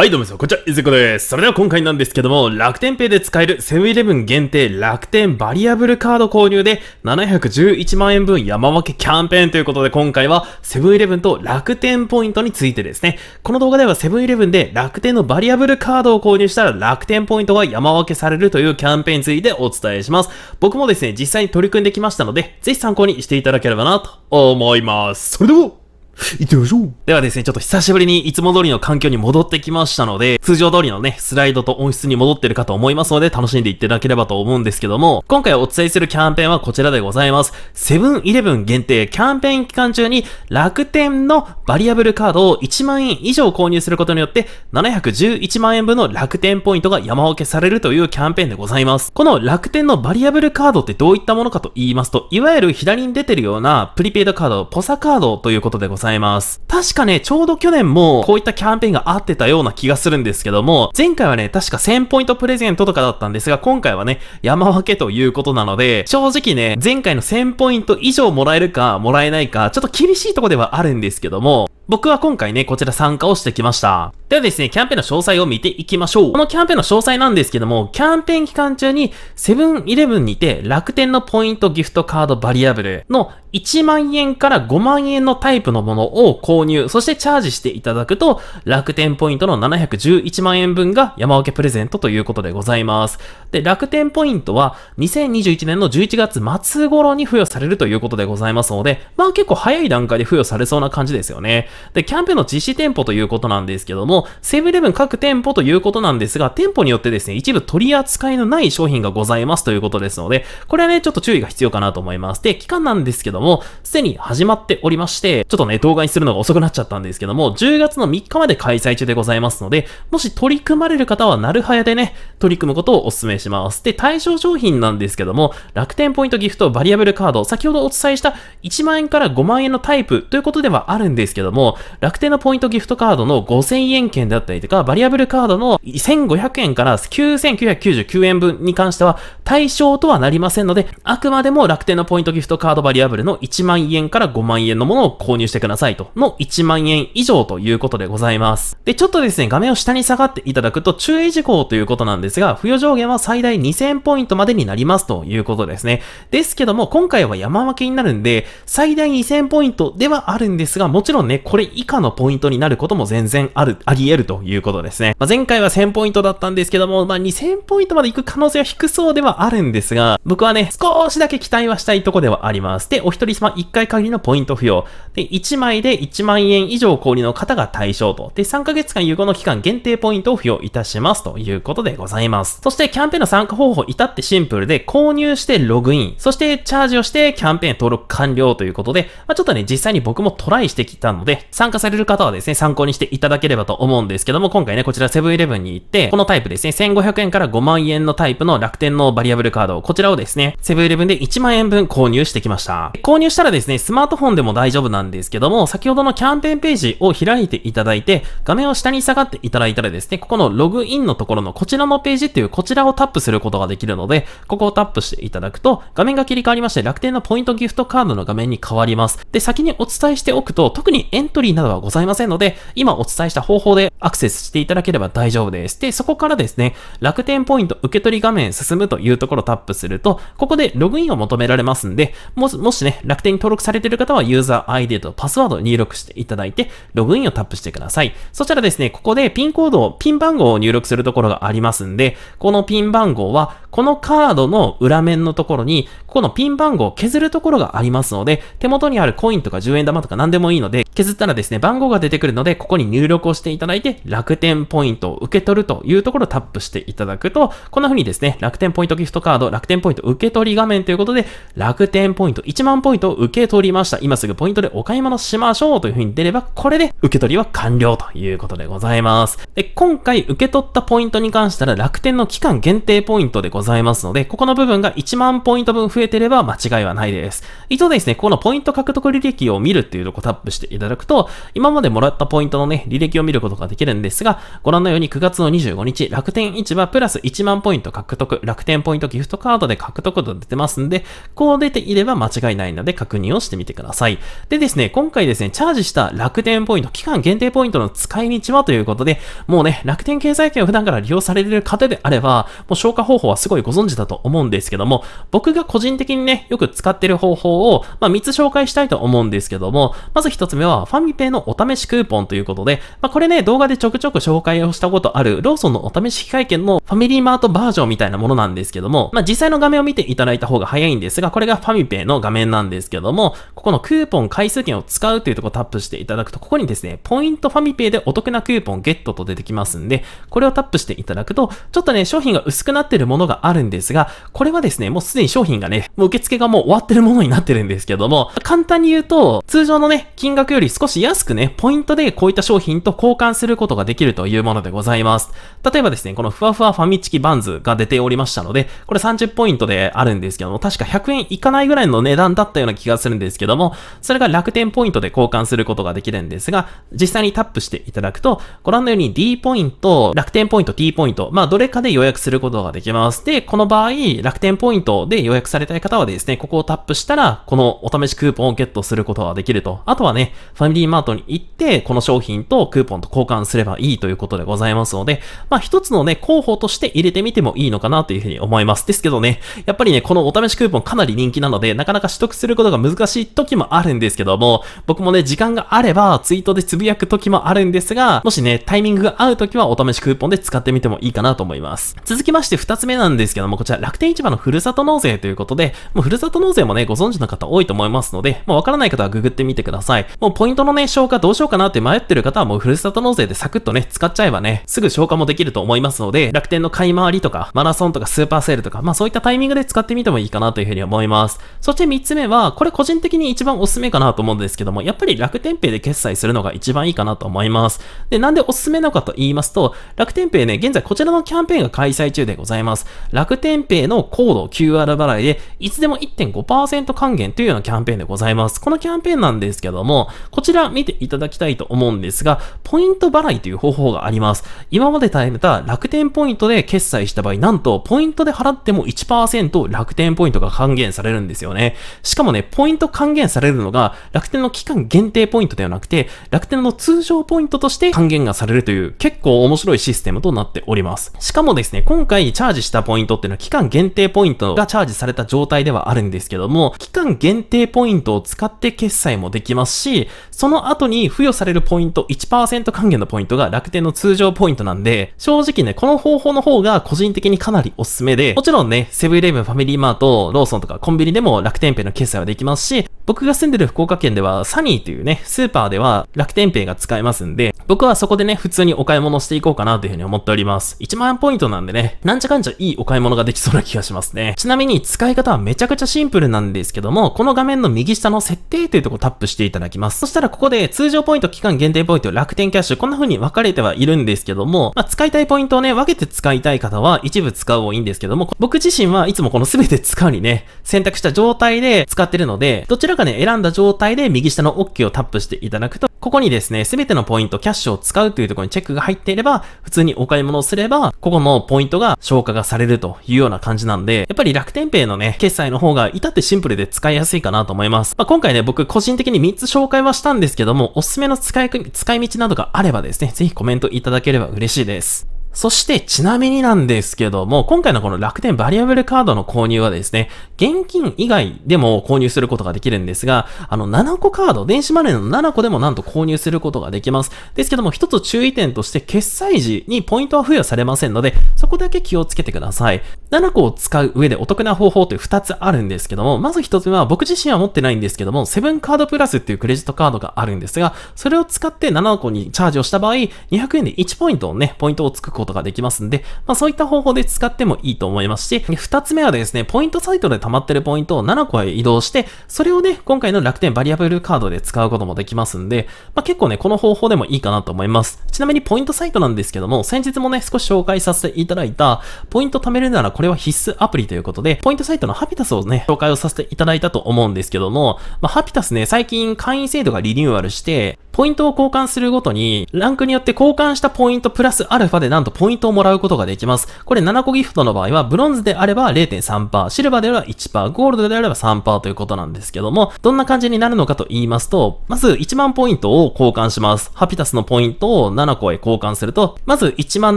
はい、どうも皆さん、こんにちは、いずこです。それでは今回なんですけども、楽天ペイで使えるセブンイレブン限定楽天バリアブルカード購入で711万円分山分けキャンペーンということで、今回はセブンイレブンと楽天ポイントについてですね。この動画ではセブンイレブンで楽天のバリアブルカードを購入したら楽天ポイントが山分けされるというキャンペーンについてお伝えします。僕もですね、実際に取り組んできましたので、ぜひ参考にしていただければなと思います。それでは行ってみましょうではですね、ちょっと久しぶりにいつも通りの環境に戻ってきましたので、通常通りのね、スライドと音質に戻ってるかと思いますので、楽しんでいただければと思うんですけども、今回お伝えするキャンペーンはこちらでございます。セブンイレブン限定キャンペーン期間中に楽天のバリアブルカードを1万円以上購入することによって、711万円分の楽天ポイントが山分けされるというキャンペーンでございます。この楽天のバリアブルカードってどういったものかと言いますと、いわゆる左に出てるようなプリペイドカード、ポサカードということでございます。ざいます。確かね、ちょうど去年もこういったキャンペーンが合ってたような気がするんですけども、前回はね、確か1000ポイントプレゼントとかだったんですが、今回はね、山分けということなので、正直ね、前回の1000ポイント以上もらえるか、もらえないか、ちょっと厳しいとこではあるんですけども、僕は今回ね、こちら参加をしてきました。ではですね、キャンペーンの詳細を見ていきましょう。このキャンペーンの詳細なんですけども、キャンペーン期間中に、セブンイレブンにて楽天のポイントギフトカードバリアブルの1万円から5万円のタイプのものを購入、そしてチャージしていただくと、楽天ポイントの711万円分が山分けプレゼントということでございます。で、楽天ポイントは2021年の11月末頃に付与されるということでございますので、まあ結構早い段階で付与されそうな感じですよね。で、キャンペーンの実施店舗ということなんですけども、セブンイレブン各店舗ということなんですが、店舗によってですね、一部取り扱いのない商品がございますということですので、これはね、ちょっと注意が必要かなと思います。で、期間なんですけども、すでに始まっておりまして、ちょっとね、動画にするのが遅くなっちゃったんですけども、10月の3日まで開催中でございますので、もし取り組まれる方は、なるはやでね、取り組むことをお勧めします。で、対象商品なんですけども、楽天ポイントギフトバリアブルカード、先ほどお伝えした1万円から5万円のタイプということではあるんですけども、楽天のポイントギフトカードの5000円券であったりとか、バリアブルカードの1500円から9999円分に関しては対象とはなりませんので、あくまでも楽天のポイントギフトカードバリアブルの1万円から5万円のものを購入してくださいと、の1万円以上ということでございます。で、ちょっとですね、画面を下に下がっていただくと注意事項ということなんですが、付与上限は最大2000ポイントまでになりますということですね。ですけども、今回は山分けになるんで、最大2000ポイントではあるんですが、もちろんね、これ以下のポイントになることも全然ある、あり得るということですね。まあ、前回は1000ポイントだったんですけども、まあ、2000ポイントまで行く可能性は低そうではあるんですが、僕はね、少しだけ期待はしたいとこではあります。で、お一人様1回限りのポイント付与。で、1枚で1万円以上購入の方が対象と。で、3ヶ月間有効の期間限定ポイントを付与いたしますということでございます。そして、キャンペーンの参加方法至ってシンプルで、購入してログイン、そしてチャージをしてキャンペーン登録完了ということで、まあ、ちょっとね、実際に僕もトライしてきたので、参加される方はですね、参考にしていただければと思うんですけども、今回ね、こちらセブンイレブンに行って、このタイプですね、1500円から5万円のタイプの楽天のバリアブルカード、こちらをですね、セブンイレブンで1万円分購入してきました。購入したらですね、スマートフォンでも大丈夫なんですけども、先ほどのキャンペーンページを開いていただいて、画面を下に下がっていただいたらですね、ここのログインのところのこちらのページっていうこちらをタップすることができるので、ここをタップしていただくと、画面が切り替わりまして、楽天のポイントギフトカードの画面に変わります。で、先にお伝えしておくと、特にエントリーなどはございませんので、今お伝えした方法でアクセスしていただければ大丈夫です。で、そこからですね、楽天ポイント受け取り画面進むというところをタップすると、ここでログインを求められますんで、もし、もしね、楽天に登録されている方はユーザー ID とパスワードを入力していただいて、ログインをタップしてください。そしたらですね、ここでピンコードを、ピン番号を入力するところがありますんで、このピン番号はこのカードの裏面のところに、ここのピン番号を削るところがありますので、手元にあるコインとか10円玉とか何でもいいので、削ったらですね、番号が出てくるので、ここに入力をしていただいて、楽天ポイントを受け取るというところをタップしていただくと、こんな風にですね、楽天ポイントギフトカード、楽天ポイント受け取り画面ということで、楽天ポイント1万ポイントを受け取りました。今すぐポイントでお買い物しましょうという風に出れば、これで受け取りは完了ということでございます。で、今回受け取ったポイントに関したら、楽天の期間限定ポイントでございます。ございますので、ここの部分が1万ポイント分増えてれば間違いはないです。一度ですね、このポイント獲得履歴を見るっていうとこタップしていただくと、今までもらったポイントのね、履歴を見ることができるんですが、ご覧のように9月の25日、楽天市場プラス1万ポイント獲得、楽天ポイントギフトカードで獲得と出てますんで、こう出ていれば間違いないので確認をしてみてください。でですね、今回ですね、チャージした楽天ポイント、期間限定ポイントの使い道はということで、もうね、楽天経済圏を普段から利用されてる方であれば、もう消化方法はすごいご存知だと思うんですけども、僕が個人的にね、よく使ってる方法を、まあ、3つ紹介したいと思うんですけども、まず1つ目は、ファミペイのお試しクーポンということで、まあ、これね、動画でちょくちょく紹介をしたことある、ローソンのお試し機会券のファミリーマートバージョンみたいなものなんですけども、まあ、実際の画面を見ていただいた方が早いんですが、これがファミペイの画面なんですけども、ここのクーポン回数券を使うというところをタップしていただくと、ここにですね、ポイントファミペイでお得なクーポンゲットと出てきますんで、これをタップしていただくと、ちょっとね、商品が薄くなってるものがあるんですが、これはですね、もうすでに商品がね、もう受付がもう終わってるものになってってるんですけども、簡単に言うと、通常のね、金額より少し安くね、ポイントでこういった商品と交換することができるというものでございます。例えばですね、このふわふわファミチキバンズが出ておりましたので、これ30ポイントであるんですけども、確か100円いかないぐらいの値段だったような気がするんですけども、それが楽天ポイントで交換することができるんですが、実際にタップしていただくと、ご覧のように D ポイント、楽天ポイント、T ポイント、まあどれかで予約することができます。で、この場合、楽天ポイントで予約されたい方はですね、ここをタップしたら、このお試しクーポンをゲットすることができると。あとはね、ファミリーマートに行って、この商品とクーポンと交換すればいいということでございますので、まあ一つのね、候補として入れてみてもいいのかなというふうに思います。ですけどね、やっぱりね、このお試しクーポンかなり人気なので、なかなか取得することが難しい時もあるんですけども、僕もね、時間があればツイートでつぶやく時もあるんですが、もしね、タイミングが合う時はお試しクーポンで使ってみてもいいかなと思います。続きまして二つ目なんですけども、こちら楽天市場のふるさと納税ということで、もうふるさと納税もね、ご存知の方多いと思いますので、まあ、わからない方はググってみてください。もうポイントのね、消化どうしようかなって迷ってる方はもうふるさと納税でサクッとね、使っちゃえばね、すぐ消化もできると思いますので、楽天の買い回りとか、マラソンとかスーパーセールとか、まあそういったタイミングで使ってみてもいいかなというふうに思います。そして3つ目は、これ個人的に一番おすすめかなと思うんですけども、やっぱり楽天ペイで決済するのが一番いいかなと思います。で、なんでおすすめのかと言いますと、楽天ペイね、現在こちらのキャンペーンが開催中でございます。楽天ペイのコード QR 払いで、いつでも1.5%還還元というようなキャンペーンでございます。このキャンペーンなんですけども、こちら見ていただきたいと思うんですが、ポイント払いという方法があります。今まで耐えた楽天ポイントで決済した場合、なんと、ポイントで払っても1%楽天ポイントが還元されるんですよね。しかもね、ポイント還元されるのが、楽天の期間限定ポイントではなくて、楽天の通常ポイントとして還元がされるという、結構面白いシステムとなっております。しかもですね、今回チャージしたポイントっていうのは期間限定ポイントがチャージされた状態ではあるんですけども、期間間限定ポイントを使って決済もできますし、その後に付与されるポイント1%還元のポイントが楽天の通常ポイントなんで、正直ね、この方法の方が個人的にかなりおすすめで、もちろんね、セブンイレブン、ファミリーマート、ローソンとかコンビニでも楽天ペイの決済はできますし、僕が住んでる福岡県では、サニーというね、スーパーでは楽天ペイが使えますんで、僕はそこでね、普通にお買い物していこうかなというふうに思っております。1万ポイントなんでね、なんちゃかんちゃいいお買い物ができそうな気がしますね。ちなみに使い方はめちゃくちゃシンプルなんですけども、この画面の右下の設定というとこタップしていただきます。そしたらここで通常ポイント、期間限定ポイント、楽天キャッシュ、こんな風に分かれてはいるんですけども、まあ、使いたいポイントをね、分けて使いたい方は一部使う方がいいんですけども、僕自身はいつもこの全て使うにね、選択した状態で使ってるので、どちらか中で選んだ状態で右下の OK をタップしていただくと、ここにですね、すべてのポイント、キャッシュを使うというところにチェックが入っていれば、普通にお買い物をすれば、ここのポイントが消化がされるというような感じなんで、やっぱり楽天ペイのね、決済の方が至ってシンプルで使いやすいかなと思います。まあ、今回ね、僕個人的に3つ紹介はしたんですけども、おすすめの使い、使い道などがあればですね、ぜひコメントいただければ嬉しいです。そしてちなみになんですけども、今回のこの楽天バリアブルカードの購入はですね、現金以外でも購入することができるんですが、あの7個カード、電子マネーの7個でもなんと購入することができます。ですけども、一つ注意点として決済時にポイントは付与されませんので、そこだけ気をつけてください。7個を使う上でお得な方法という2つあるんですけども、まず1つ目は僕自身は持ってないんですけども、セブンカードプラスっていうクレジットカードがあるんですが、それを使って7個にチャージをした場合、200円で1ポイントをね、ポイントをつくことことができますんで、まあそういった方法で使ってもいいと思いますし、二つ目はですね、ポイントサイトで溜まってるポイントを7個へ移動して、それをね、今回の楽天バリアブルカードで使うこともできますんで、まあ結構ね、この方法でもいいかなと思います。ちなみにポイントサイトなんですけども、先日もね、少し紹介させていただいた、ポイント貯めるならこれは必須アプリということで、ポイントサイトのハピタスをね、紹介をさせていただいたと思うんですけども、まあハピタスね、最近会員制度がリニューアルして、ポイントを交換するごとに、ランクによって交換したポイントプラスアルファでなんととポイントをもらうことができます。これ7個ギフトの場合は、ブロンズであれば0.3%、シルバーであれば1%、ゴールドであれば3%ということなんですけども、どんな感じになるのかと言いますと、まず1万ポイントを交換します。ハピタスのポイントを7個へ交換すると、まず1万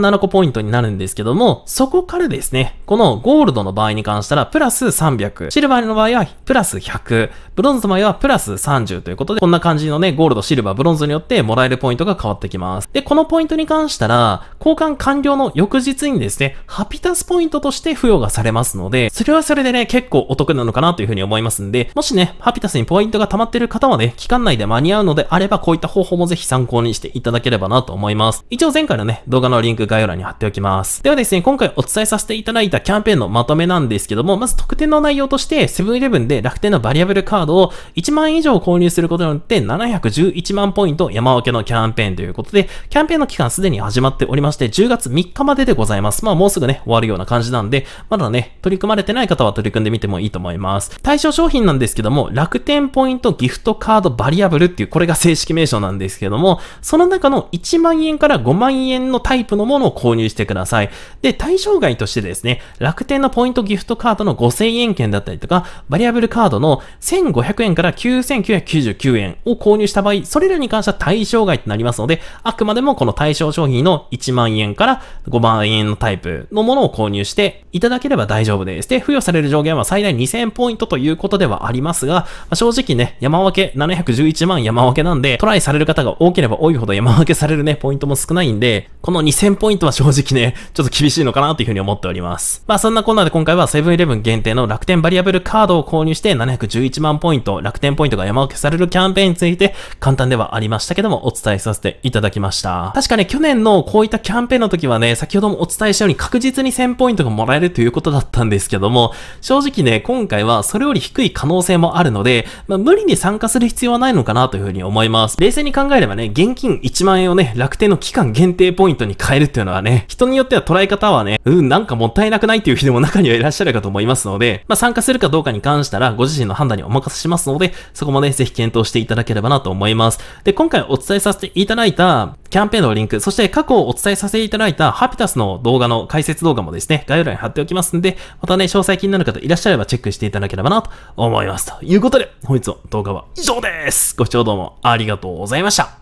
7個ポイントになるんですけども、そこからですね、このゴールドの場合に関したら、プラス300、シルバーの場合はプラス100、ブロンズの場合はプラス30ということで、こんな感じのね、ゴールド、シルバー、ブロンズによってもらえるポイントが変わってきます。で、このポイントに関したら、交換完了の翌日にですね、ハピタスポイントとして付与がされますので、それはそれでね、結構お得なのかなというふうに思いますんで、もしね、ハピタスにポイントが溜まってる方はね、期間内で間に合うのであれば、こういった方法もぜひ参考にしていただければなと思います。一応前回のね、動画のリンク概要欄に貼っておきます。ではですね、今回お伝えさせていただいたキャンペーンのまとめなんですけども、まず特典の内容として、セブンイレブンで楽天のバリアブルカードを1万円以上購入することによって、711万ポイント山分けのキャンペーンということで、キャンペーンの期間すでに始まっておりまして、10月月3日まででございます。まあもうすぐね、終わるような感じなんで、まだね、取り組まれてない方は取り組んでみてもいいと思います。対象商品なんですけども、楽天ポイントギフトカードバリアブルっていう、これが正式名称なんですけども、その中の1万円から5万円のタイプのものを購入してください。で、対象外としてですね、楽天のポイントギフトカードの5000円券だったりとか、バリアブルカードの1500円から9999円を購入した場合、それらに関しては対象外となりますので、あくまでもこの対象商品の1万円からから5万円のタイプのものを購入していただければ大丈夫です。で、付与される上限は最大2000ポイントということではありますが、ま正直ね、山分け、711万山分けなんで、トライされる方が多ければ多いほど山分けされるね、ポイントも少ないんで、この2000ポイントは正直ね、ちょっと厳しいのかなというふうに思っております。まあそんなこんなで今回はセブンイレブン限定の楽天バリアブルカードを購入して711万ポイント、楽天ポイントが山分けされるキャンペーンについて簡単ではありましたけどもお伝えさせていただきました。確かね、去年のこういったキャンペーンの時はね、先ほどもお伝えしたように確実に1000ポイントがもらえるということだったんですけども、正直ね、今回はそれより低い可能性もあるので、まあ、無理に参加する必要はないのかなというふうに思います。冷静に考えればね、現金1万円をね、楽天の期間限定ポイントに変えるっていうのはね、人によっては捉え方はね、うん、なんかもったいなくないっていう人も中にはいらっしゃるかと思いますので、まあ、参加するかどうかに関したら、ご自身の判断にお任せしますので、そこもね、ぜひ検討していただければなと思います。で、今回お伝えさせていただいた、キャンペーンのリンク、そして過去お伝えさせていただいたハピタスの動画の解説動画もですね、概要欄に貼っておきますんで、またね、詳細気になる方いらっしゃればチェックしていただければなと思います。ということで、本日の動画は以上です。ご視聴どうもありがとうございました。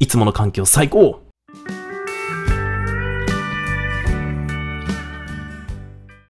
いつもの環境最高